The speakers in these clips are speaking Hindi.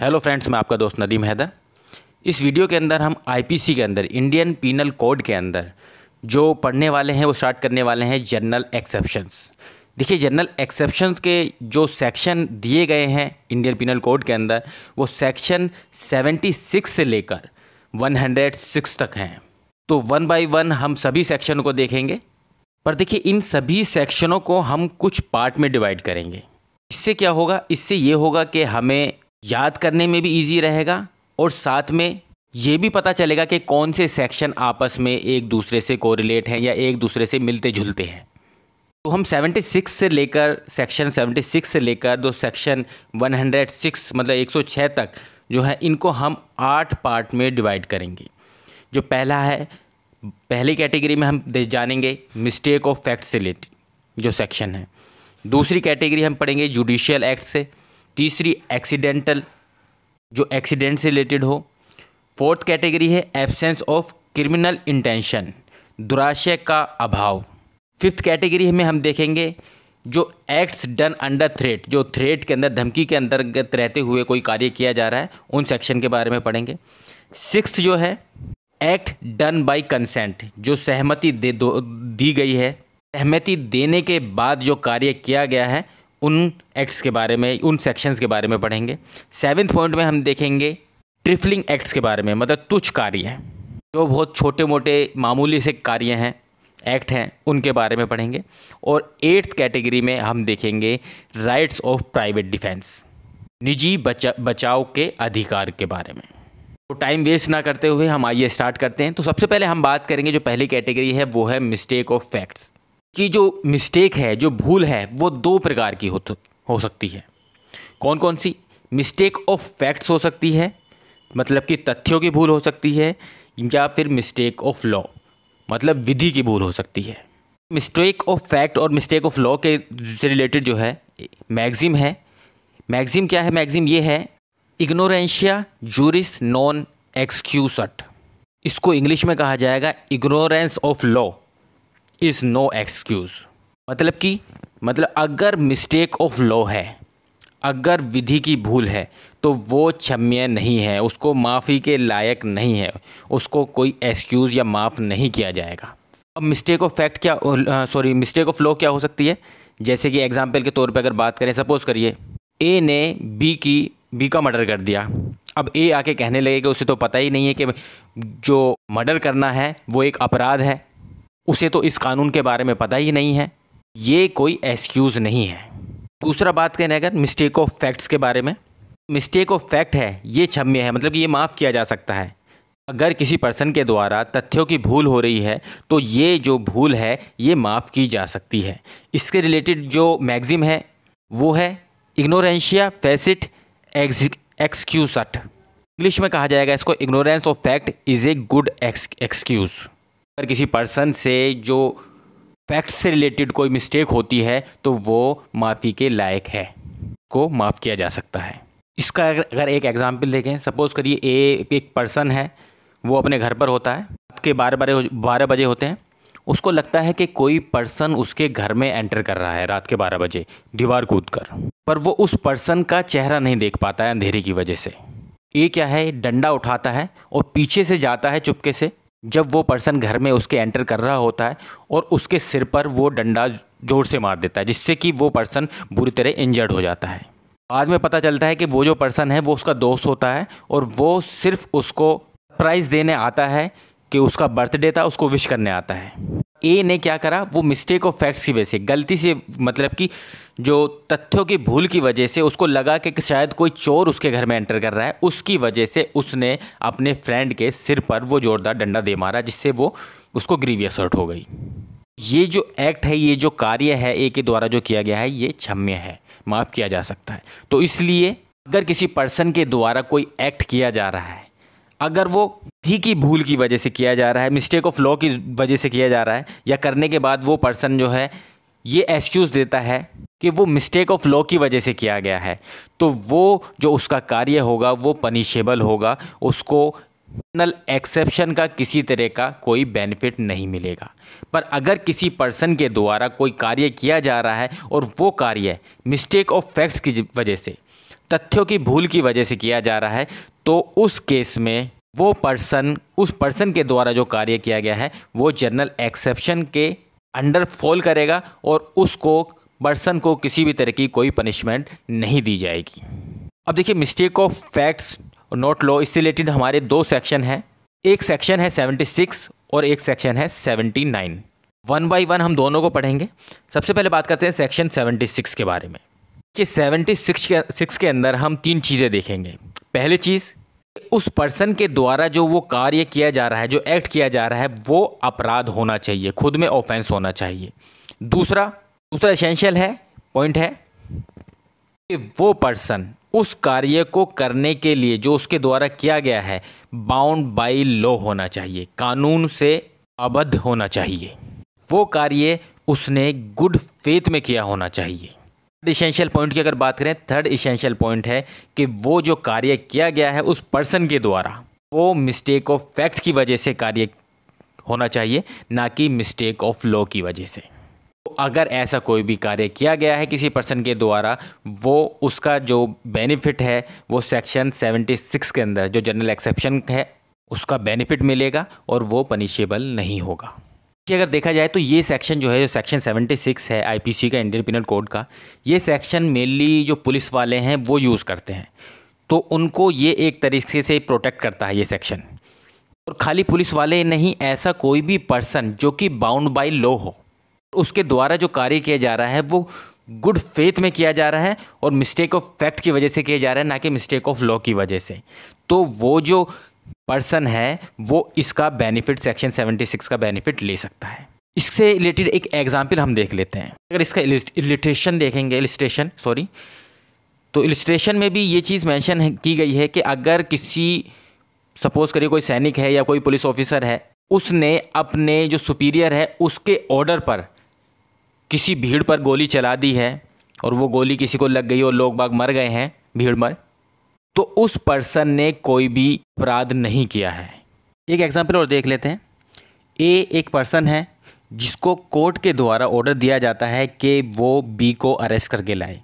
हेलो फ्रेंड्स मैं आपका दोस्त नदीम हैदर इस वीडियो के अंदर हम आईपीसी के अंदर इंडियन पीनल कोड के अंदर जो पढ़ने वाले हैं वो स्टार्ट करने वाले हैं जनरल एक्सेप्शंस देखिए जनरल एक्सेप्शंस के जो सेक्शन दिए गए हैं इंडियन पीनल कोड के अंदर वो सेक्शन 76 से लेकर 106 तक हैं तो वन बाई वन हम सभी सेक्शन को देखेंगे पर देखिए इन सभी सेक्शनों को हम कुछ पार्ट में डिवाइड करेंगे इससे क्या होगा इससे ये होगा कि हमें याद करने में भी ईजी रहेगा और साथ में ये भी पता चलेगा कि कौन से सेक्शन आपस में एक दूसरे से कोरिलेट हैं या एक दूसरे से मिलते जुलते हैं तो हम 76 से लेकर सेक्शन 76 से लेकर दो सेक्शन 106 मतलब 106 तक जो है इनको हम आठ पार्ट में डिवाइड करेंगे जो पहला है पहली कैटेगरी में हम जानेंगे मिस्टेक ऑफ फैक्ट से रिलेटेड जो सेक्शन है दूसरी कैटेगरी हम पढ़ेंगे जुडिशियल एक्ट से तीसरी एक्सीडेंटल जो एक्सीडेंट से रिलेटेड हो फोर्थ कैटेगरी है एब्सेंस ऑफ क्रिमिनल इंटेंशन दुराशय का अभाव फिफ्थ कैटेगरी में हम देखेंगे जो एक्ट्स डन अंडर थ्रेट जो थ्रेट के अंदर धमकी के अंतर्गत रहते हुए कोई कार्य किया जा रहा है उन सेक्शन के बारे में पढ़ेंगे सिक्स जो है एक्ट डन बाय कंसेंट जो सहमति दे दो दी गई है सहमति देने के बाद जो कार्य किया गया है उन एक्ट्स के बारे में उन सेक्शंस के बारे में पढ़ेंगे सेवन पॉइंट में हम देखेंगे ट्रिफलिंग एक्ट्स के बारे में मतलब तुच्छ कार्य हैं जो बहुत छोटे मोटे मामूली से कार्य हैं एक्ट हैं उनके बारे में पढ़ेंगे और एट्थ कैटेगरी में हम देखेंगे राइट्स ऑफ प्राइवेट डिफेंस निजी बचा बचाव के अधिकार के बारे में तो टाइम वेस्ट ना करते हुए हम आइए स्टार्ट करते हैं तो सबसे पहले हम बात करेंगे जो पहली कैटेगरी है वो है मिस्टेक ऑफ फैक्ट्स की जो मिस्टेक है जो भूल है वो दो प्रकार की हो तो, हो सकती है कौन कौन सी मिस्टेक ऑफ फैक्ट्स हो सकती है मतलब कि तथ्यों की भूल हो सकती है या फिर मिस्टेक ऑफ लॉ मतलब विधि की भूल हो सकती है मिस्टेक ऑफ फैक्ट और मिस्टेक ऑफ लॉ के से रिलेटेड जो है मैगजिम है मैगजिम क्या है मैगजिम ये है इग्नोरेंशिया जूरिस नॉन एक्सक्यूसट इसको इंग्लिश में कहा जाएगा ignorance of law is no excuse मतलब कि मतलब अगर मिस्टेक ऑफ लॉ है अगर विधि की भूल है तो वो क्षम्य नहीं है उसको माफ़ी के लायक नहीं है उसको कोई एक्सक्यूज़ या माफ़ नहीं किया जाएगा अब मिस्टेक ऑफ फैक्ट क्या सॉरी मिस्टेक ऑफ लॉ क्या हो सकती है जैसे कि एग्जाम्पल के तौर पर अगर बात करें सपोज़ करिए ए ने बी की बी का मर्डर कर दिया अब ए आके कहने लगे कि उसे तो पता ही नहीं है कि जो मर्डर करना है वो एक अपराध है उसे तो इस कानून के बारे में पता ही नहीं है ये कोई एक्सक्यूज़ नहीं है दूसरा बात कहने अगर मिस्टेक ऑफ फैक्ट्स के बारे में मिस्टेक ऑफ फैक्ट है ये क्षम्य है मतलब कि ये माफ़ किया जा सकता है अगर किसी पर्सन के द्वारा तथ्यों की भूल हो रही है तो ये जो भूल है ये माफ़ की जा सकती है इसके रिलेटेड जो मैगजिम है वो है इग्नोरेंशिया फैसिट एक्सक्यूसट इंग्लिश में कहा जाएगा इसको ignorance of fact is a good excuse अगर किसी पर्सन से जो फैक्ट्स से रिलेटेड कोई मिस्टेक होती है तो वो माफ़ी के लायक है को माफ़ किया जा सकता है इसका अगर एक एग्ज़ाम्पल देखें सपोज़ करिए ए एक पर्सन है वो अपने घर पर होता है रात के बारह बारह बारह बजे होते हैं उसको लगता है कि कोई पर्सन उसके घर में एंटर कर रहा है रात के बारह बजे दीवार कूद कर पर वो उस पर्सन का चेहरा नहीं देख पाता है अंधेरे की वजह से ये क्या है डंडा उठाता है और पीछे से जाता है चुपके से जब वो पर्सन घर में उसके एंटर कर रहा होता है और उसके सिर पर वो डंडा जोर से मार देता है जिससे कि वो पर्सन बुरी तरह इंजर्ड हो जाता है बाद में पता चलता है कि वो जो पर्सन है वो उसका दोस्त होता है और वो सिर्फ उसको प्राइज़ देने आता है कि उसका बर्थडे था उसको विश करने आता है ए ने क्या करा वो मिस्टेक ऑफ फैक्ट्स की वजह से गलती से मतलब कि जो तथ्यों की भूल की वजह से उसको लगा कि शायद कोई चोर उसके घर में एंटर कर रहा है उसकी वजह से उसने अपने फ्रेंड के सिर पर वो ज़ोरदार डंडा दे मारा जिससे वो उसको ग्रीवियस हर्ट हो गई ये जो एक्ट है ये जो कार्य है ए के द्वारा जो किया गया है ये क्षम्य है माफ़ किया जा सकता है तो इसलिए अगर किसी पर्सन के द्वारा कोई एक्ट किया जा रहा है अगर वो ही की भूल की वजह से किया जा रहा है मिस्टेक ऑफ लॉ की वजह से किया जा रहा है या करने के बाद वो पर्सन जो है ये एक्सक्यूज़ देता है कि वो मिस्टेक ऑफ लॉ की वजह से किया गया है तो वो जो उसका कार्य होगा वो पनिशेबल होगा उसको नल एक्सेप्शन का किसी तरह का कोई बेनिफिट नहीं मिलेगा पर अगर किसी पर्सन के द्वारा कोई कार्य किया जा रहा है और वो कार्य मिस्टेक ऑफ फैक्ट्स की वजह से तथ्यों की भूल की वजह से किया जा रहा है तो उस केस में वो पर्सन उस पर्सन के द्वारा जो कार्य किया गया है वो जनरल एक्सेप्शन के अंडर फॉल करेगा और उसको पर्सन को किसी भी तरह की कोई पनिशमेंट नहीं दी जाएगी अब देखिए mistake of facts not law इससे रिलेटेड हमारे दो सेक्शन हैं एक सेक्शन है 76 और एक सेक्शन है 79 वन बाई वन हम दोनों को पढ़ेंगे सबसे पहले बात करते हैं सेक्शन 76 के बारे में कि 76 के सिक्स के अंदर हम तीन चीज़ें देखेंगे पहली चीज़ उस पर्सन के द्वारा जो वो कार्य किया जा रहा है जो एक्ट किया जा रहा है वो अपराध होना चाहिए खुद में ऑफेंस होना चाहिए दूसरा दूसरा एसेंशियल है पॉइंट है कि वो पर्सन उस कार्य को करने के लिए जो उसके द्वारा किया गया है बाउंड बाई लॉ होना चाहिए कानून से अबद्ध होना चाहिए वो कार्य उसने गुड फेथ में किया होना चाहिए थर्ड इसेंशियल पॉइंट की अगर बात करें थर्ड इसेंशियल पॉइंट है कि वो जो कार्य किया गया है उस पर्सन के द्वारा वो मिस्टेक ऑफ फैक्ट की वजह से कार्य होना चाहिए ना कि मिस्टेक ऑफ लॉ की वजह से तो अगर ऐसा कोई भी कार्य किया गया है किसी पर्सन के द्वारा वो उसका जो बेनिफिट है वो सेक्शन 76 के अंदर जो जनरल एक्सेप्शन है उसका बेनिफिट मिलेगा और वो पनिशेबल नहीं होगा कि अगर देखा जाए तो ये सेक्शन जो है जो सेक्शन 76 है आईपीसी का इंडियन पिनल कोड का ये सेक्शन मेनली जो पुलिस वाले हैं वो यूज़ करते हैं तो उनको ये एक तरीके से प्रोटेक्ट करता है ये सेक्शन और खाली पुलिस वाले नहीं ऐसा कोई भी पर्सन जो कि बाउंड बाई लॉ हो उसके द्वारा जो कार्य किया जा रहा है वो गुड फेथ में किया जा रहा है और मिस्टेक ऑफ फैक्ट की वजह से किया जा रहा है ना कि मिस्टेक ऑफ लॉ की वजह से तो वो जो पर्सन है वो इसका बेनिफिट सेक्शन 76 का बेनिफिट ले सकता है इससे रिलेटेड एक एग्जाम्पल हम देख लेते हैं अगर इसका इलिस्ट्रेशन देखेंगे इलिस्ट्रेशन सॉरी तो इलिस्ट्रेशन में भी ये चीज़ मेंशन की गई है कि अगर किसी सपोज करिए कोई सैनिक है या कोई पुलिस ऑफिसर है उसने अपने जो सुपीरियर है उसके ऑर्डर पर किसी भीड़ पर गोली चला दी है और वो गोली किसी को लग गई और लोग बाग मर गए हैं भीड़ मर तो उस पर्सन ने कोई भी अपराध नहीं किया है एक एग्जाम्पल और देख लेते हैं ए एक पर्सन है जिसको कोर्ट के द्वारा ऑर्डर दिया जाता है कि वो बी को अरेस्ट करके लाए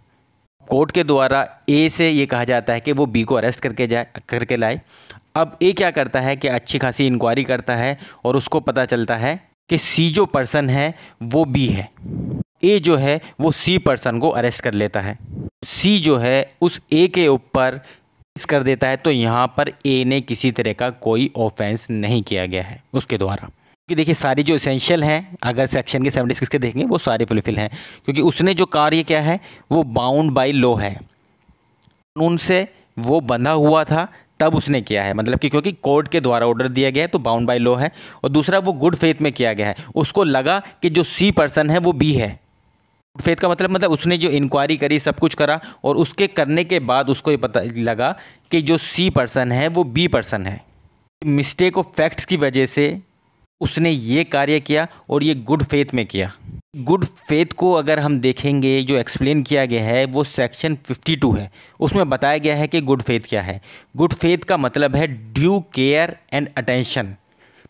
कोर्ट के द्वारा ए से ये कहा जाता है कि वो बी को अरेस्ट करके जाए करके लाए अब ए क्या करता है कि अच्छी खासी इंक्वायरी करता है और उसको पता चलता है कि सी जो पर्सन है वो बी है ए जो है वो सी पर्सन को अरेस्ट कर लेता है सी जो है उस ए के ऊपर कर देता है तो यहाँ पर ए ने किसी तरह का कोई ऑफेंस नहीं किया गया है उसके द्वारा क्योंकि देखिए सारी जो इसेंशियल हैं अगर सेक्शन के सेवेंटी सिक्स के देखेंगे वो सारे फुलफिल हैं क्योंकि उसने जो कार्य किया है वो बाउंड बाई लॉ है कानून से वो बंधा हुआ था तब उसने किया है मतलब कि क्योंकि कोर्ट के द्वारा ऑर्डर दिया गया है तो बाउंड बाई लॉ है और दूसरा वो गुड फेथ में किया गया है उसको लगा कि जो सी पर्सन है वो बी है फेथ का मतलब मतलब उसने जो इंक्वायरी करी सब कुछ करा और उसके करने के बाद उसको ये पता लगा कि जो सी पर्सन है वो बी पर्सन है मिस्टेक ऑफ फैक्ट्स की वजह से उसने ये कार्य किया और ये गुड फेथ में किया गुड फेथ को अगर हम देखेंगे जो एक्सप्लेन किया गया है वो सेक्शन 52 है उसमें बताया गया है कि गुड फेथ क्या है गुड फेथ का मतलब है ड्यू केयर एंड अटेंशन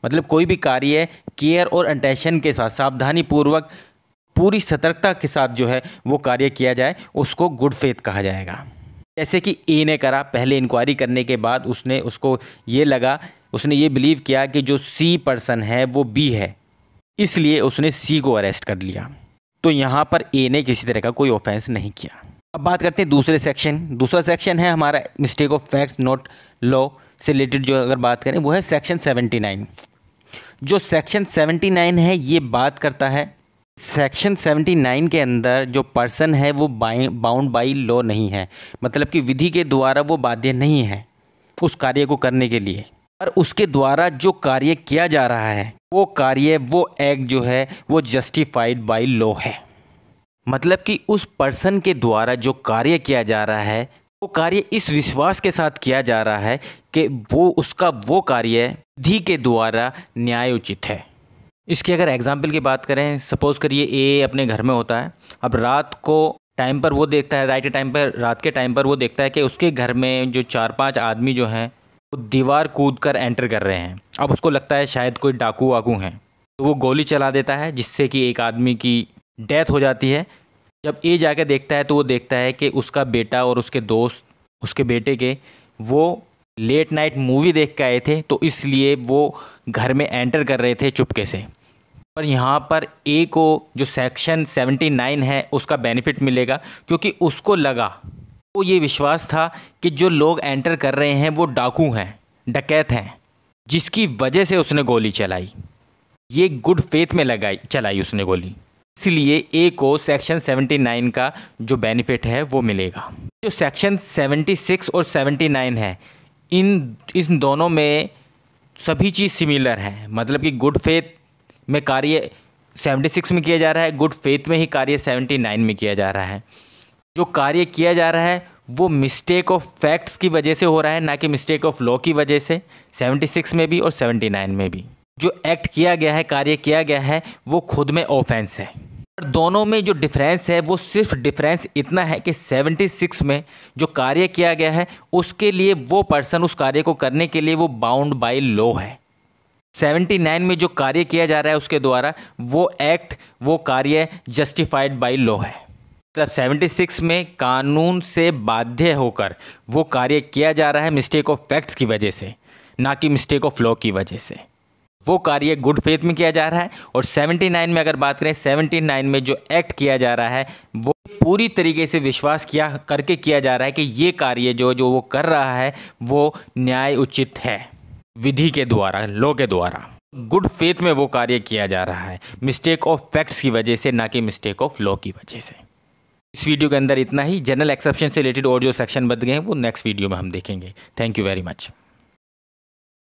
मतलब कोई भी कार्य केयर और अटेंशन के साथ सावधानी पूर्वक पूरी सतर्कता के साथ जो है वो कार्य किया जाए उसको गुड फेथ कहा जाएगा जैसे कि ए ने करा पहले इंक्वायरी करने के बाद उसने उसको ये लगा उसने ये बिलीव किया कि जो सी पर्सन है वो बी है इसलिए उसने सी को अरेस्ट कर लिया तो यहाँ पर ए ने किसी तरह का कोई ऑफेंस नहीं किया अब बात करते हैं दूसरे सेक्शन दूसरा सेक्शन है हमारा mistake of facts not law से रिलेटेड जो अगर बात करें वो है सेक्शन सेवेंटी जो सेक्शन सेवेंटी है ये बात करता है सेक्शन 79 के अंदर जो पर्सन है वो बाउंड बाई लॉ नहीं है मतलब कि विधि के द्वारा वो बाध्य नहीं है उस कार्य को करने के लिए पर उसके द्वारा जो कार्य किया जा रहा है वो कार्य वो एक्ट जो है वो जस्टिफाइड बाई लॉ है मतलब कि उस पर्सन के द्वारा जो कार्य किया जा रहा है वो कार्य इस विश्वास के साथ किया जा रहा है कि वो उसका वो कार्य विधि के द्वारा न्यायोचित है इसकी अगर एग्जाम्पल की बात करें सपोज़ करिए ए अपने घर में होता है अब रात को टाइम पर वो देखता है राइट टाइम पर रात के टाइम पर वो देखता है कि उसके घर में जो चार पांच आदमी जो हैं वो दीवार कूद कर एंटर कर रहे हैं अब उसको लगता है शायद कोई डाकू वाकू हैं तो वो गोली चला देता है जिससे कि एक आदमी की डेथ हो जाती है जब ए जाकर देखता है तो वो देखता है कि उसका बेटा और उसके दोस्त उसके बेटे के वो लेट नाइट मूवी देख के आए थे तो इसलिए वो घर में एंटर कर रहे थे चुपके से पर यहाँ पर ए को जो सेक्शन 79 है उसका बेनिफिट मिलेगा क्योंकि उसको लगा वो तो ये विश्वास था कि जो लोग एंटर कर रहे हैं वो डाकू हैं डकैत हैं जिसकी वजह से उसने गोली चलाई ये गुड फेथ में लगाई चलाई उसने गोली इसलिए ए को सेक्शन 79 का जो बेनिफिट है वो मिलेगा जो सेक्शन 76 और 79 है इन इन दोनों में सभी चीज़ सिमिलर है मतलब कि गुड फेथ में कार्य 76 में किया जा रहा है गुड फेथ में ही कार्य 79 में किया जा रहा है जो कार्य किया जा रहा है वो मिस्टेक ऑफ फैक्ट्स की वजह से हो रहा है ना कि मिस्टेक ऑफ लॉ की वजह से 76 में भी और 79 में भी जो एक्ट किया गया है कार्य किया गया है वो खुद में ऑफेंस है पर दोनों में जो डिफरेंस है वो सिर्फ डिफरेंस इतना है कि 76 में जो कार्य किया गया है उसके लिए वो पर्सन उस कार्य को करने के लिए वो बाउंड बाय लॉ है 79 में जो कार्य किया जा रहा है उसके द्वारा वो एक्ट वो कार्य जस्टिफाइड बाय लॉ है मतलब 76 में कानून से बाध्य होकर वो कार्य किया जा रहा है मिस्टेक ऑफ फैक्ट्स की वजह से ना कि मिस्टेक ऑफ लॉ की वजह से वो कार्य गुड फेथ में किया जा रहा है और 79 में अगर बात करें 79 में जो एक्ट किया जा रहा है वो पूरी तरीके से विश्वास किया करके किया जा रहा है कि ये कार्य जो जो वो कर रहा है वो न्याय उचित है विधि के द्वारा लॉ के द्वारा गुड फेथ में वो कार्य किया जा रहा है मिस्टेक ऑफ फैक्ट्स की वजह से ना कि मिस्टेक ऑफ लॉ की वजह से इस वीडियो के अंदर इतना ही जनरल एक्सेप्शन से रिलेटेड और जो सेक्शन बद गए हैं वो नेक्स्ट वीडियो में हम देखेंगे थैंक यू वेरी मच